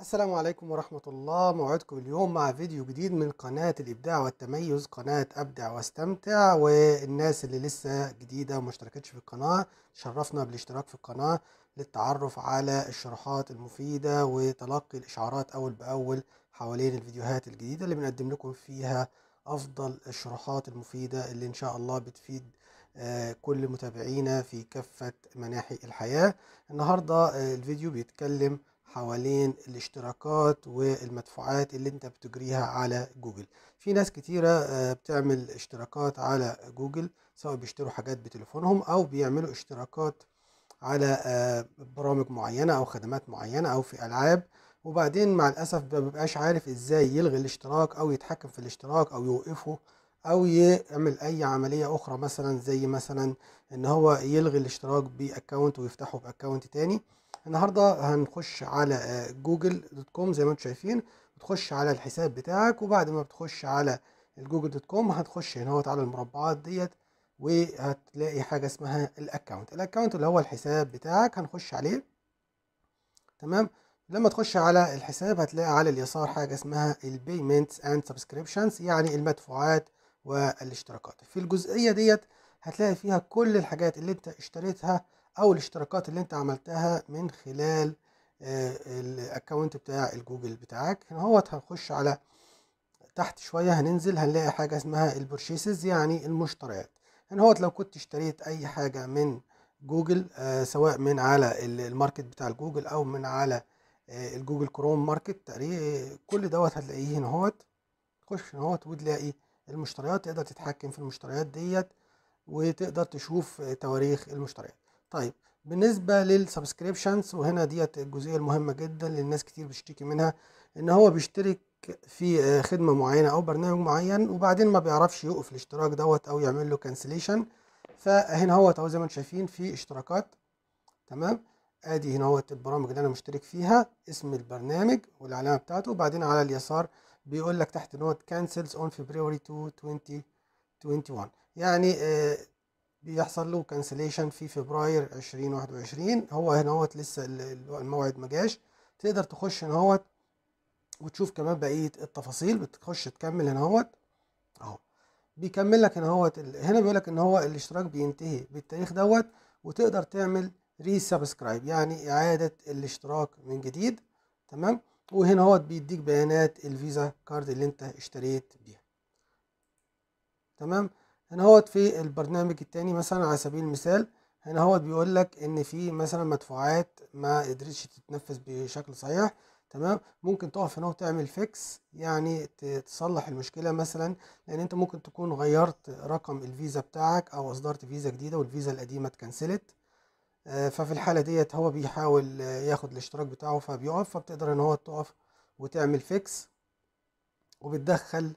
السلام عليكم ورحمة الله موعدكم اليوم مع فيديو جديد من قناة الإبداع والتميز قناة أبدع واستمتع والناس اللي لسه جديدة ومشتركتش في القناة شرفنا بالاشتراك في القناة للتعرف على الشروحات المفيدة وتلقي الإشعارات أول بأول حوالين الفيديوهات الجديدة اللي بنقدم لكم فيها أفضل الشروحات المفيدة اللي إن شاء الله بتفيد آه، كل متابعينا في كافة مناحي الحياة النهاردة آه، الفيديو بيتكلم حوالين الاشتراكات والمدفوعات اللي انت بتجريها على جوجل في ناس كتيرة آه، بتعمل اشتراكات على جوجل سواء بيشتروا حاجات بتليفونهم او بيعملوا اشتراكات على آه، برامج معينة او خدمات معينة او في العاب وبعدين مع الاسف ما بيبقاش عارف ازاي يلغي الاشتراك او يتحكم في الاشتراك او يوقفه او يعمل اي عملية اخرى مثلا زي مثلا ان هو يلغي الاشتراك باكاونت ويفتحه باكاونت تاني النهارده هنخش على آه، جوجل دوت كوم زي ما انتم شايفين بتخش على الحساب بتاعك وبعد ما بتخش على الجوجل دوت كوم هتخش هنا على المربعات ديت وهتلاقي حاجه اسمها الاكونت الاكونت اللي هو الحساب بتاعك هنخش عليه تمام لما تخش على الحساب هتلاقي على اليسار حاجه اسمها البيمنتس اند سبسكريبشنز يعني المدفوعات والاشتراكات في الجزئيه ديت هتلاقي فيها كل الحاجات اللي انت اشتريتها او الاشتراكات اللي انت عملتها من خلال آه، الاكونت بتاع الجوجل بتاعك هنا هوت هنخش على تحت شويه هننزل هنلاقي حاجه اسمها البرشيسز يعني المشتريات هنا يعني هوت لو كنت اشتريت اي حاجه من جوجل آه، سواء من على الماركت بتاع الجوجل او من على آه، الجوجل كروم ماركت كل دوت هتلاقيه هنا هوت تخش هنا هوت وتلاقي المشتريات تقدر تتحكم في المشتريات ديت وتقدر تشوف تواريخ المشتريات طيب بالنسبه للسبسكريبشنز وهنا ديت الجزئيه المهمه جدا للناس كتير بتشتكي منها ان هو بيشترك في آه، خدمه معينه او برنامج معين وبعدين ما بيعرفش يوقف الاشتراك دوت او يعمل له كانسليشن فهنا هو اهو زي ما انتم شايفين في اشتراكات تمام ادي هنا هو البرامج اللي انا مشترك فيها اسم البرنامج والعلامه بتاعته وبعدين على اليسار بيقول لك تحت نوت كانسلز اون فيبريوري 2 2021 يعني آه، بيحصل له كانسليشن في فبراير 2021 هو هنا لسه الموعد ما جاش تقدر تخش هنا وتشوف كمان بقيه التفاصيل بتخش تكمل هنا هوت اهو بيكمل لك هنا هوت هنا بيقول لك ان هو الاشتراك بينتهي بالتاريخ دوت وتقدر تعمل ري سبسكرايب يعني اعاده الاشتراك من جديد تمام وهنا اهوت بيديك بيانات الفيزا كارد اللي انت اشتريت بيها تمام هنا هوت في البرنامج التاني مثلا على سبيل المثال هنا هوت بيقول لك ان في مثلا مدفوعات ما قدرتش تتنفذ بشكل صحيح تمام ممكن تقف هنا وتعمل فيكس يعني تصلح المشكله مثلا لان انت ممكن تكون غيرت رقم الفيزا بتاعك او اصدرت فيزا جديده والفيزا القديمه اتكنسلت آه، ففي الحاله ديت هو بيحاول ياخد الاشتراك بتاعه فبيقف فبتقدر ان هو تقف وتعمل فيكس وبتدخل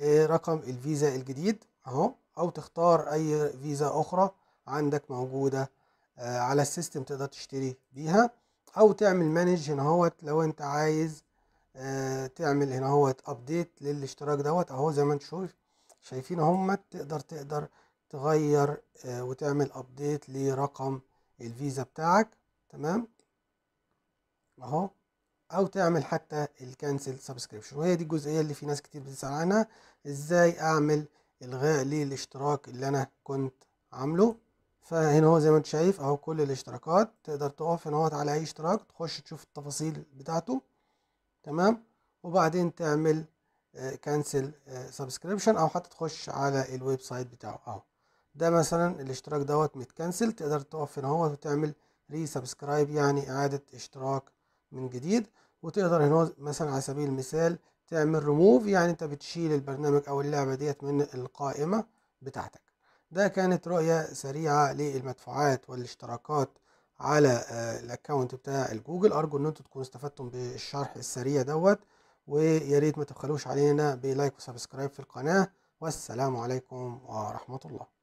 إيه، رقم الفيزا الجديد اهو او تختار اي فيزا اخرى عندك موجودة آه، على السيستم تقدر تشتري بيها او تعمل مانج هنا هوت لو انت عايز آه، تعمل هنا هوت ابديت للاشتراك دوت اهو زي ما انت شايف شايفين اهو تقدر تقدر تغير آه، وتعمل ابديت لرقم الفيزا بتاعك تمام اهو او تعمل حتى الكنسل سبسكريبشن وهي دي الجزئيه اللي في ناس كتير بتسال عنها ازاي اعمل الغاء للاشتراك اللي انا كنت عامله فهنا هو زي ما انت شايف اهو كل الاشتراكات تقدر تقف هنا على اي اشتراك تخش تشوف التفاصيل بتاعته تمام وبعدين تعمل كانسل آه، سبسكريبشن آه، او حتى تخش على الويب سايت بتاعه اهو ده مثلا الاشتراك دوت متكنسل تقدر تقف هنا وتعمل ري سبسكرايب يعني اعاده اشتراك من جديد وتقدر هنا مثلا على سبيل المثال تعمل ريموف يعني انت بتشيل البرنامج او اللعبه ديت من القائمه بتاعتك ده كانت رؤيه سريعه للمدفوعات والاشتراكات على آه، الاكونت بتاع الجوجل ارجو ان انتم تكونوا استفدتم بالشرح السريع دوت ويا ريت ما تبخلوش علينا بلايك وسبسكرايب في القناه والسلام عليكم ورحمه الله